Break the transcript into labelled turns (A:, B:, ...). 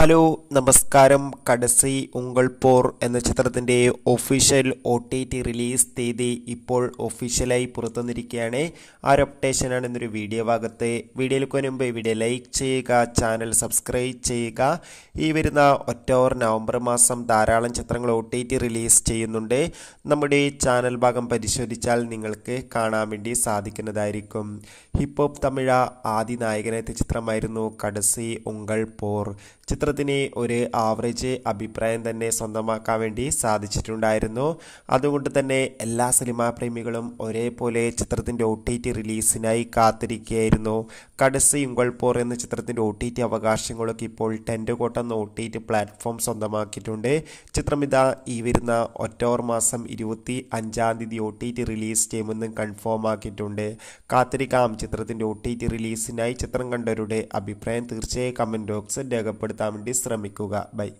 A: hello നമസ്കാരം കടസി ഉങ്കൾപോർ എന്ന ചിത്രത്തിൻ്റെ official O T T release തീയതി ഇപ്പോൾ ഒഫീഷ്യലായി പുറത്തുവന്നിരിക്കുകയാണ് ആ ഒരു അപ്ഡേഷനാണ് ഇന്നൊരു വീഡിയോ ഭാഗത്ത് വീഡിയോയിലേക്ക് മുൻപ് വീഡിയോ ലൈക്ക് ചെയ്യുക ചാനൽ സബ്സ്ക്രൈബ് ചെയ്യുക ഈ വരുന്ന ഒക്ടോബർ നവംബർ മാസം ധാരാളം ചിത്രങ്ങൾ ഒ ടി ടി റിലീസ് ചെയ്യുന്നുണ്ട് നമ്മുടെ ചാനൽ ഭാഗം പരിശോധിച്ചാൽ നിങ്ങൾക്ക് കാണാൻ വേണ്ടി സാധിക്കുന്നതായിരിക്കും ഹിപ്പ് ഹോപ്പ് തമിഴ ആദ്യ നായകനെത്തിയ ചിത്രമായിരുന്നു കടസി ഉങ്കൾപോർ ചിത്രം ചിത്രത്തിന് ഒരു ആവറേജ് അഭിപ്രായം തന്നെ സ്വന്തമാക്കാൻ വേണ്ടി സാധിച്ചിട്ടുണ്ടായിരുന്നു അതുകൊണ്ട് തന്നെ എല്ലാ സിനിമാ പ്രേമികളും ഒരേപോലെ ചിത്രത്തിൻ്റെ ഒ ടി ടി റിലീസിനായി കാത്തിരിക്കുകയായിരുന്നു കടസ് പോർ എന്ന ചിത്രത്തിൻ്റെ ഒ ടി ടി അവകാശങ്ങളൊക്കെ ഇപ്പോൾ ടെൻ്റ് കോട്ട എന്ന ഒ ടി ടി പ്ലാറ്റ്ഫോം സ്വന്തമാക്കിയിട്ടുണ്ട് ചിത്രം ഇതാ ഈ വരുന്ന ഒറ്റോർ മാസം ഇരുപത്തി അഞ്ചാം തീയതി ഒ ടി ടി റിലീസ് ചെയ്യുമെന്നും കൺഫേം ആക്കിയിട്ടുണ്ട് കാത്തിരിക്കാം ചിത്രത്തിൻ്റെ ഒ ടി ടി റിലീസിനായി ചിത്രം കണ്ടവരുടെ അഭിപ്രായം തീർച്ചയായും കമൻറ്റ് ബോക്സിൽ രേഖപ്പെടുത്താം വേണ്ടി ശ്രമിക്കുക ബൈ